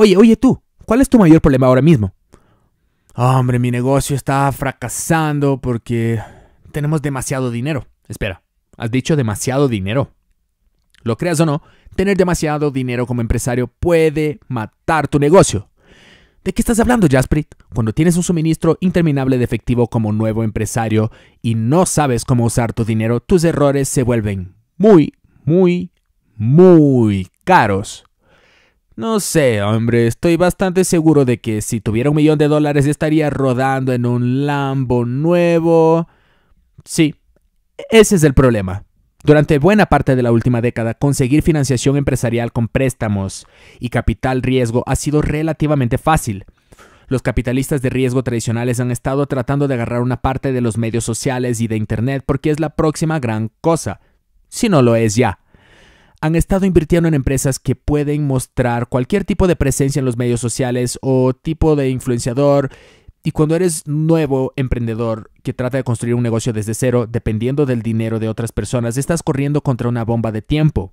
Oye, oye tú, ¿cuál es tu mayor problema ahora mismo? Ah, hombre, mi negocio está fracasando porque tenemos demasiado dinero. Espera, has dicho demasiado dinero. Lo creas o no, tener demasiado dinero como empresario puede matar tu negocio. ¿De qué estás hablando, Jasprit? Cuando tienes un suministro interminable de efectivo como nuevo empresario y no sabes cómo usar tu dinero, tus errores se vuelven muy, muy, muy caros. No sé, hombre, estoy bastante seguro de que si tuviera un millón de dólares estaría rodando en un Lambo nuevo. Sí, ese es el problema. Durante buena parte de la última década, conseguir financiación empresarial con préstamos y capital riesgo ha sido relativamente fácil. Los capitalistas de riesgo tradicionales han estado tratando de agarrar una parte de los medios sociales y de Internet porque es la próxima gran cosa, si no lo es ya han estado invirtiendo en empresas que pueden mostrar cualquier tipo de presencia en los medios sociales o tipo de influenciador. Y cuando eres nuevo emprendedor que trata de construir un negocio desde cero, dependiendo del dinero de otras personas, estás corriendo contra una bomba de tiempo.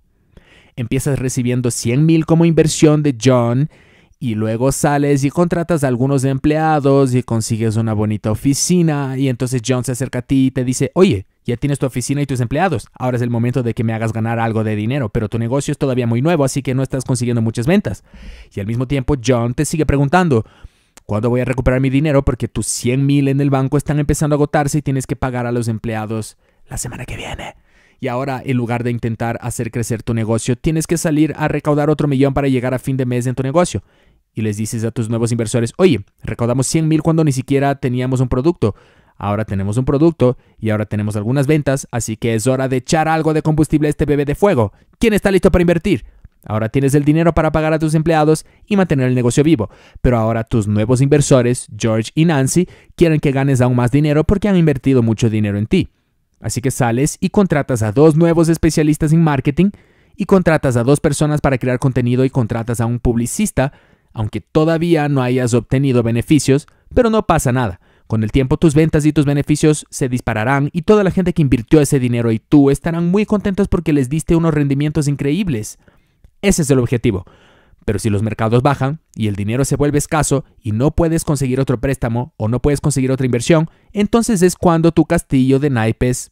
Empiezas recibiendo 100 mil como inversión de John y luego sales y contratas a algunos empleados y consigues una bonita oficina y entonces John se acerca a ti y te dice, oye, ya tienes tu oficina y tus empleados. Ahora es el momento de que me hagas ganar algo de dinero, pero tu negocio es todavía muy nuevo, así que no estás consiguiendo muchas ventas. Y al mismo tiempo, John te sigue preguntando, ¿cuándo voy a recuperar mi dinero? Porque tus 100 mil en el banco están empezando a agotarse y tienes que pagar a los empleados la semana que viene. Y ahora, en lugar de intentar hacer crecer tu negocio, tienes que salir a recaudar otro millón para llegar a fin de mes en tu negocio. Y les dices a tus nuevos inversores, oye, recaudamos 100 mil cuando ni siquiera teníamos un producto. Ahora tenemos un producto y ahora tenemos algunas ventas, así que es hora de echar algo de combustible a este bebé de fuego. ¿Quién está listo para invertir? Ahora tienes el dinero para pagar a tus empleados y mantener el negocio vivo, pero ahora tus nuevos inversores, George y Nancy, quieren que ganes aún más dinero porque han invertido mucho dinero en ti. Así que sales y contratas a dos nuevos especialistas en marketing y contratas a dos personas para crear contenido y contratas a un publicista, aunque todavía no hayas obtenido beneficios, pero no pasa nada. Con el tiempo tus ventas y tus beneficios se dispararán y toda la gente que invirtió ese dinero y tú estarán muy contentos porque les diste unos rendimientos increíbles. Ese es el objetivo. Pero si los mercados bajan y el dinero se vuelve escaso y no puedes conseguir otro préstamo o no puedes conseguir otra inversión, entonces es cuando tu castillo de naipes...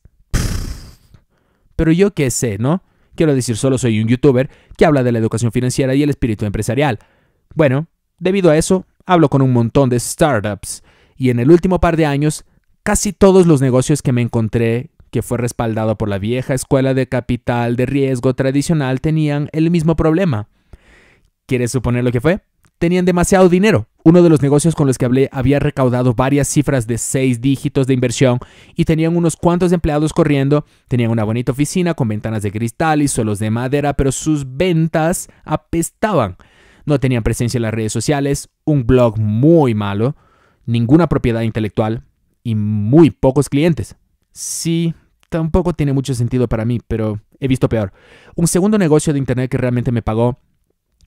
pero yo qué sé, ¿no? Quiero decir, solo soy un youtuber que habla de la educación financiera y el espíritu empresarial. Bueno, debido a eso, hablo con un montón de startups y en el último par de años casi todos los negocios que me encontré que fue respaldado por la vieja escuela de capital de riesgo tradicional tenían el mismo problema. ¿Quieres suponer lo que fue? Tenían demasiado dinero. Uno de los negocios con los que hablé había recaudado varias cifras de seis dígitos de inversión y tenían unos cuantos empleados corriendo, tenían una bonita oficina con ventanas de cristal y suelos de madera, pero sus ventas apestaban. No tenían presencia en las redes sociales, un blog muy malo, ninguna propiedad intelectual y muy pocos clientes. Sí, tampoco tiene mucho sentido para mí, pero he visto peor. Un segundo negocio de Internet que realmente me pagó.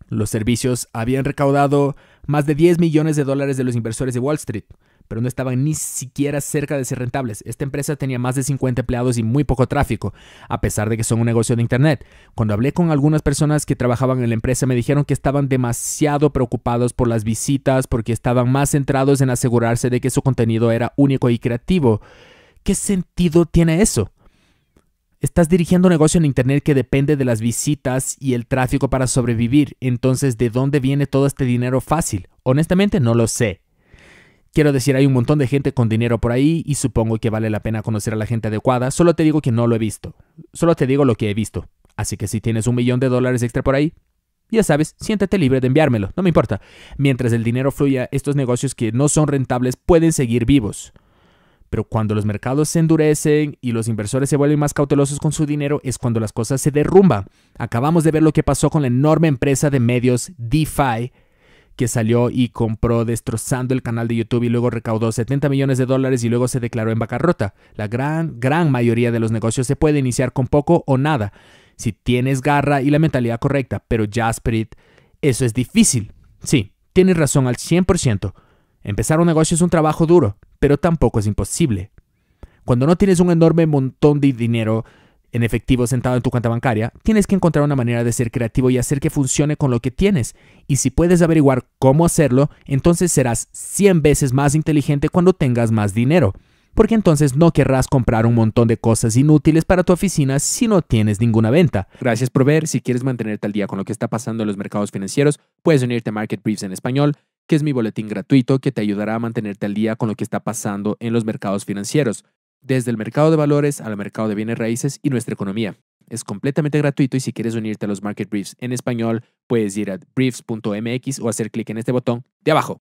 Los servicios habían recaudado más de 10 millones de dólares de los inversores de Wall Street pero no estaban ni siquiera cerca de ser rentables. Esta empresa tenía más de 50 empleados y muy poco tráfico, a pesar de que son un negocio de Internet. Cuando hablé con algunas personas que trabajaban en la empresa, me dijeron que estaban demasiado preocupados por las visitas porque estaban más centrados en asegurarse de que su contenido era único y creativo. ¿Qué sentido tiene eso? Estás dirigiendo un negocio en Internet que depende de las visitas y el tráfico para sobrevivir. Entonces, ¿de dónde viene todo este dinero fácil? Honestamente, no lo sé. Quiero decir, hay un montón de gente con dinero por ahí y supongo que vale la pena conocer a la gente adecuada. Solo te digo que no lo he visto. Solo te digo lo que he visto. Así que si tienes un millón de dólares extra por ahí, ya sabes, siéntate libre de enviármelo, no me importa. Mientras el dinero fluya, estos negocios que no son rentables pueden seguir vivos. Pero cuando los mercados se endurecen y los inversores se vuelven más cautelosos con su dinero es cuando las cosas se derrumban. Acabamos de ver lo que pasó con la enorme empresa de medios DeFi que salió y compró destrozando el canal de YouTube y luego recaudó 70 millones de dólares y luego se declaró en bancarrota. La gran, gran mayoría de los negocios se puede iniciar con poco o nada, si tienes garra y la mentalidad correcta, pero Jasperit, eso es difícil. Sí, tienes razón al 100%. Empezar un negocio es un trabajo duro, pero tampoco es imposible. Cuando no tienes un enorme montón de dinero, en efectivo sentado en tu cuenta bancaria, tienes que encontrar una manera de ser creativo y hacer que funcione con lo que tienes. Y si puedes averiguar cómo hacerlo, entonces serás 100 veces más inteligente cuando tengas más dinero, porque entonces no querrás comprar un montón de cosas inútiles para tu oficina si no tienes ninguna venta. Gracias por ver. Si quieres mantenerte al día con lo que está pasando en los mercados financieros, puedes unirte a Market Briefs en español que es mi boletín gratuito que te ayudará a mantenerte al día con lo que está pasando en los mercados financieros desde el mercado de valores al mercado de bienes raíces y nuestra economía. Es completamente gratuito y si quieres unirte a los Market Briefs en español, puedes ir a briefs.mx o hacer clic en este botón de abajo.